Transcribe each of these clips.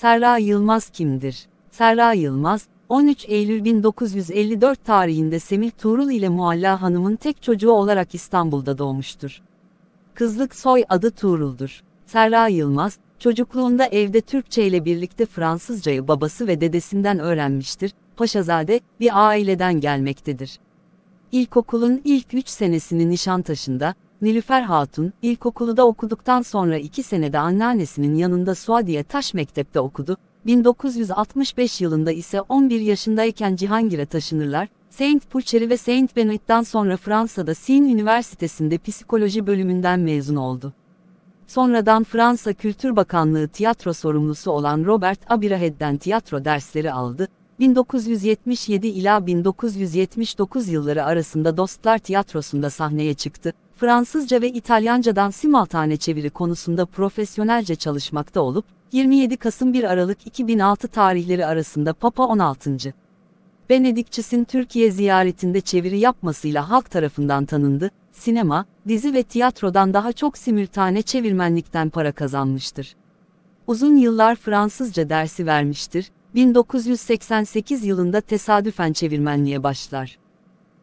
Serra Yılmaz kimdir? Serra Yılmaz, 13 Eylül 1954 tarihinde Semih Tuğrul ile Mualla Hanım'ın tek çocuğu olarak İstanbul'da doğmuştur. Kızlık soy adı Tuğrul'dur. Serra Yılmaz, çocukluğunda evde Türkçe ile birlikte Fransızcayı babası ve dedesinden öğrenmiştir. Paşazade, bir aileden gelmektedir. İlkokulun ilk 3 senesini Nişantaşı'nda, Nilüfer Hatun, ilkokulu da okuduktan sonra iki senede anneannesinin yanında Suadiye Taş Mektep'te okudu, 1965 yılında ise 11 yaşındayken Cihangir'e taşınırlar, Saint Purcher'i ve Saint Benet'ten sonra Fransa'da Sin Üniversitesi'nde psikoloji bölümünden mezun oldu. Sonradan Fransa Kültür Bakanlığı tiyatro sorumlusu olan Robert Abirahead'den tiyatro dersleri aldı, 1977 ila 1979 yılları arasında Dostlar Tiyatrosu'nda sahneye çıktı, Fransızca ve İtalyancadan simultane çeviri konusunda profesyonelce çalışmakta olup, 27 Kasım 1 Aralık 2006 tarihleri arasında Papa 16. Benedikçis'in Türkiye ziyaretinde çeviri yapmasıyla halk tarafından tanındı, sinema, dizi ve tiyatrodan daha çok simültane çevirmenlikten para kazanmıştır. Uzun yıllar Fransızca dersi vermiştir, 1988 yılında tesadüfen çevirmenliğe başlar.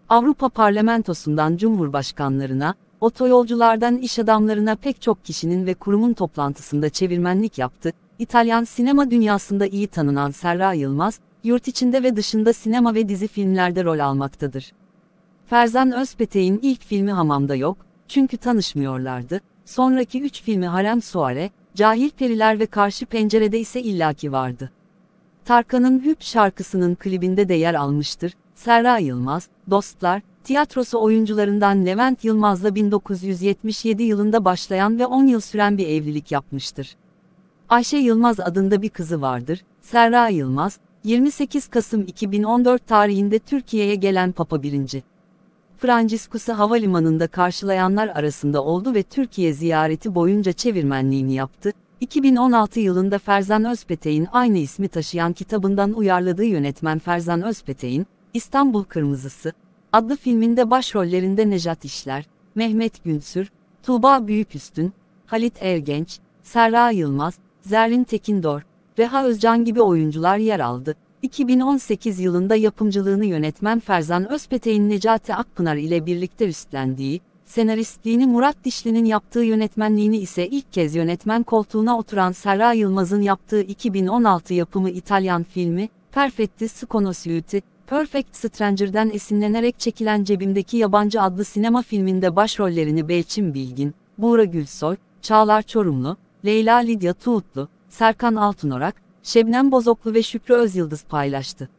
Avrupa Parlamentosu'ndan Cumhurbaşkanlarına, Otoyolculardan iş adamlarına pek çok kişinin ve kurumun toplantısında çevirmenlik yaptı. İtalyan sinema dünyasında iyi tanınan Serra Yılmaz, yurt içinde ve dışında sinema ve dizi filmlerde rol almaktadır. Ferzan Özpetek'in ilk filmi Hamamda yok, çünkü tanışmıyorlardı. Sonraki üç filmi Harem Suare, Cahil Periler ve Karşı Pencerede ise illaki vardı. Tarkan'ın Hüp şarkısının klibinde de yer almıştır. Serra Yılmaz, Dostlar, tiyatrosu oyuncularından Levent Yılmaz'la 1977 yılında başlayan ve 10 yıl süren bir evlilik yapmıştır. Ayşe Yılmaz adında bir kızı vardır, Serra Yılmaz, 28 Kasım 2014 tarihinde Türkiye'ye gelen Papa 1. Franciscus'u havalimanında karşılayanlar arasında oldu ve Türkiye ziyareti boyunca çevirmenliğini yaptı. 2016 yılında Ferzan Özpetek'in aynı ismi taşıyan kitabından uyarladığı yönetmen Ferzan Özpetek'in İstanbul Kırmızısı, adlı filminde başrollerinde Nejat İşler, Mehmet Günsür, Tuğba Büyüküstün, Halit Ergenç, Serra Yılmaz, Zerrin Tekindor, Reha Özcan gibi oyuncular yer aldı. 2018 yılında yapımcılığını yönetmen Ferzan Özpete'in Necati Akpınar ile birlikte üstlendiği, senaristliğini Murat Dişli'nin yaptığı yönetmenliğini ise ilk kez yönetmen koltuğuna oturan Serra Yılmaz'ın yaptığı 2016 yapımı İtalyan filmi, Perfetti Sconosciuti, Perfect Stranger'den esinlenerek çekilen Cebimdeki Yabancı adlı sinema filminde başrollerini Belçin Bilgin, Buğra Gülsoy, Çağlar Çorumlu, Leyla Lidya Tuğutlu, Serkan Altınorak, Şebnem Bozoklu ve Şükrü Özyıldız paylaştı.